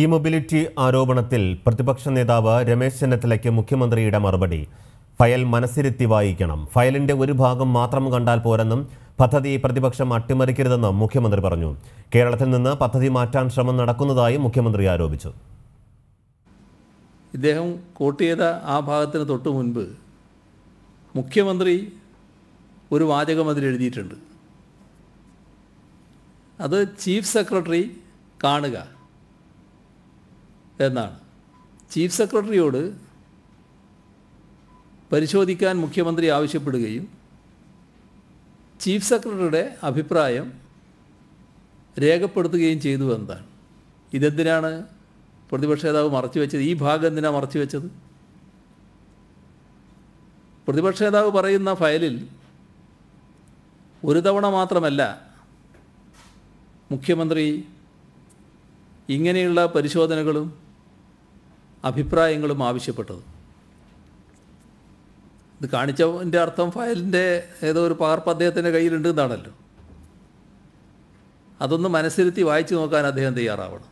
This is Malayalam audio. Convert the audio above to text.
ഇ മൊബിലിറ്റി ആരോപണത്തിൽ പ്രതിപക്ഷ നേതാവ് രമേശ് ചെന്നിത്തലയ്ക്ക് മുഖ്യമന്ത്രിയുടെ മറുപടി ഫയൽ മനസ്സിരുത്തി വായിക്കണം ഫയലിന്റെ ഒരു ഭാഗം മാത്രം കണ്ടാൽ പോരെന്നും പദ്ധതി പ്രതിപക്ഷം അട്ടിമറിക്കരുതെന്നും മുഖ്യമന്ത്രി പറഞ്ഞു കേരളത്തിൽ നിന്ന് പദ്ധതി മാറ്റാൻ ശ്രമം നടക്കുന്നതായും മുഖ്യമന്ത്രി ആരോപിച്ചു ഇദ്ദേഹം കോട്ട് ചെയ്ത ആ ഭാഗത്തിന് തൊട്ടു മുൻപ് മുഖ്യമന്ത്രി ഒരു വാചകം അതിൽ എഴുതിയിട്ടുണ്ട് അത് ചീഫ് സെക്രട്ടറി കാണുക എന്നാണ് ചീഫ് സെക്രട്ടറിയോട് പരിശോധിക്കാൻ മുഖ്യമന്ത്രി ആവശ്യപ്പെടുകയും ചീഫ് സെക്രട്ടറിയുടെ അഭിപ്രായം രേഖപ്പെടുത്തുകയും ചെയ്തു എന്താണ് ഇതെന്തിനാണ് പ്രതിപക്ഷ നേതാവ് മറച്ചു വെച്ചത് ഈ ഭാഗം എന്തിനാണ് മറച്ചു വെച്ചത് പ്രതിപക്ഷ നേതാവ് പറയുന്ന ഫയലിൽ ഒരു തവണ മാത്രമല്ല മുഖ്യമന്ത്രി ഇങ്ങനെയുള്ള പരിശോധനകളും അഭിപ്രായങ്ങളും ആവശ്യപ്പെട്ടത് ഇത് കാണിച്ചതിൻ്റെ അർത്ഥം ഫയലിൻ്റെ ഏതോ ഒരു പകർപ്പ് അദ്ദേഹത്തിൻ്റെ കയ്യിലുണ്ട് എന്നാണല്ലോ അതൊന്ന് മനസ്സിരുത്തി വായിച്ചു നോക്കാൻ അദ്ദേഹം തയ്യാറാവണം